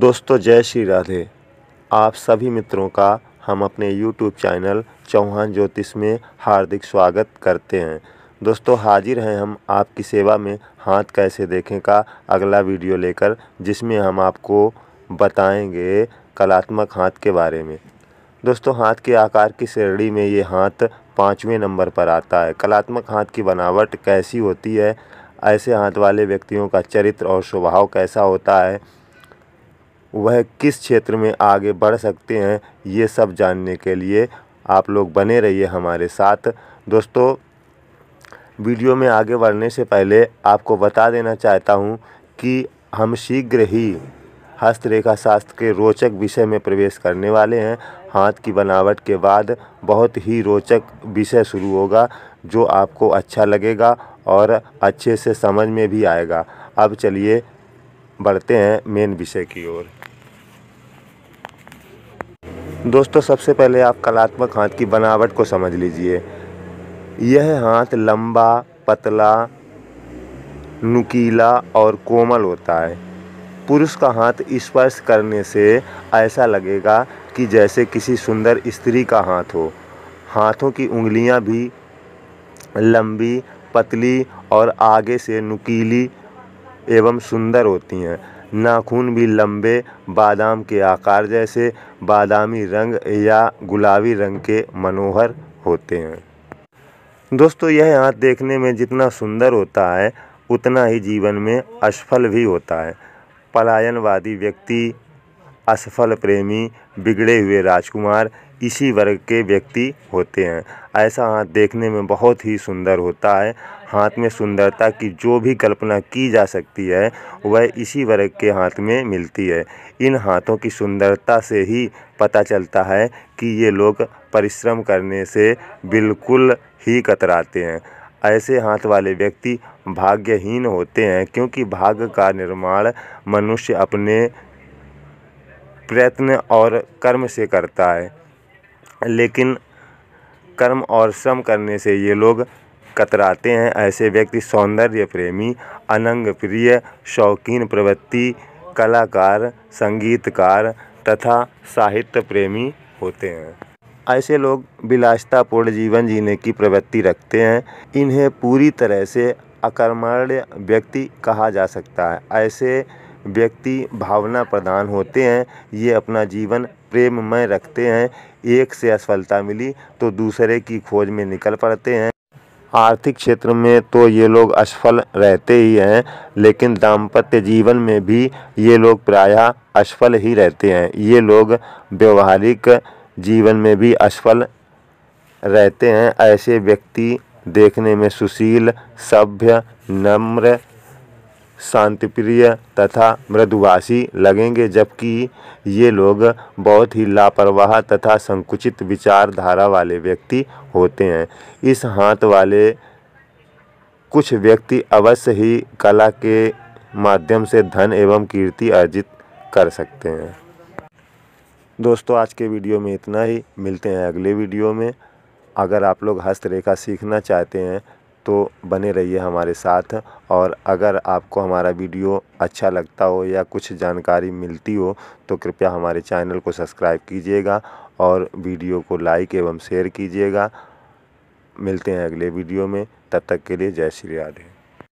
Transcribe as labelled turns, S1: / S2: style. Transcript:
S1: दोस्तों जय श्री राधे आप सभी मित्रों का हम अपने यूट्यूब चैनल चौहान ज्योतिष में हार्दिक स्वागत करते हैं दोस्तों हाजिर हैं हम आपकी सेवा में हाथ कैसे देखें का अगला वीडियो लेकर जिसमें हम आपको बताएंगे कलात्मक हाथ के बारे में दोस्तों हाथ के आकार की श्रेणी में ये हाथ पाँचवें नंबर पर आता है कलात्मक हाथ की बनावट कैसी होती है ऐसे हाथ वाले व्यक्तियों का चरित्र और स्वभाव कैसा होता है वह किस क्षेत्र में आगे बढ़ सकते हैं ये सब जानने के लिए आप लोग बने रहिए हमारे साथ दोस्तों वीडियो में आगे बढ़ने से पहले आपको बता देना चाहता हूँ कि हम शीघ्र ही हस्तरेखा शास्त्र के रोचक विषय में प्रवेश करने वाले हैं हाथ की बनावट के बाद बहुत ही रोचक विषय शुरू होगा जो आपको अच्छा लगेगा और अच्छे से समझ में भी आएगा अब चलिए बढ़ते हैं मेन विषय की ओर दोस्तों सबसे पहले आप कलात्मक हाथ की बनावट को समझ लीजिए यह हाथ लंबा पतला नुकीला और कोमल होता है पुरुष का हाथ स्पर्श करने से ऐसा लगेगा कि जैसे किसी सुंदर स्त्री का हाथ हो हाथों की उंगलियां भी लंबी पतली और आगे से नुकीली एवं सुंदर होती हैं नाखून भी लंबे बादाम के आकार जैसे बादामी रंग या गुलाबी रंग के मनोहर होते हैं दोस्तों यह हाथ देखने में जितना सुंदर होता है उतना ही जीवन में असफल भी होता है पलायनवादी व्यक्ति असफल प्रेमी बिगड़े हुए राजकुमार इसी वर्ग के व्यक्ति होते हैं ऐसा हाथ देखने में बहुत ही सुंदर होता है हाथ में सुंदरता की जो भी कल्पना की जा सकती है वह इसी वर्ग के हाथ में मिलती है इन हाथों की सुंदरता से ही पता चलता है कि ये लोग परिश्रम करने से बिल्कुल ही कतराते हैं ऐसे हाथ वाले व्यक्ति भाग्यहीन होते हैं क्योंकि भाग्य का निर्माण मनुष्य अपने प्रयत्न और कर्म से करता है लेकिन कर्म और श्रम करने से ये लोग कतराते हैं ऐसे व्यक्ति सौंदर्य प्रेमी अनंग प्रिय शौकीन प्रवृत्ति कलाकार संगीतकार तथा साहित्य प्रेमी होते हैं ऐसे लोग विलासतापूर्ण जीवन जीने की प्रवृत्ति रखते हैं इन्हें पूरी तरह से अकर्मण्य व्यक्ति कहा जा सकता है ऐसे व्यक्ति भावना प्रधान होते हैं ये अपना जीवन प्रेममय रखते हैं एक से असफलता मिली तो दूसरे की खोज में निकल पड़ते हैं आर्थिक क्षेत्र में तो ये लोग असफल रहते ही हैं लेकिन दाम्पत्य जीवन में भी ये लोग प्रायः असफल ही रहते हैं ये लोग व्यवहारिक जीवन में भी असफल रहते हैं ऐसे व्यक्ति देखने में सुशील सभ्य नम्र शांतिप्रिय तथा मृदुभाषी लगेंगे जबकि ये लोग बहुत ही लापरवाह तथा संकुचित विचारधारा वाले व्यक्ति होते हैं इस हाथ वाले कुछ व्यक्ति अवश्य ही कला के माध्यम से धन एवं कीर्ति अर्जित कर सकते हैं दोस्तों आज के वीडियो में इतना ही मिलते हैं अगले वीडियो में अगर आप लोग हस्तरेखा सीखना चाहते हैं तो बने रहिए हमारे साथ और अगर आपको हमारा वीडियो अच्छा लगता हो या कुछ जानकारी मिलती हो तो कृपया हमारे चैनल को सब्सक्राइब कीजिएगा और वीडियो को लाइक एवं शेयर कीजिएगा मिलते हैं अगले वीडियो में तब तक के लिए जय श्री राधे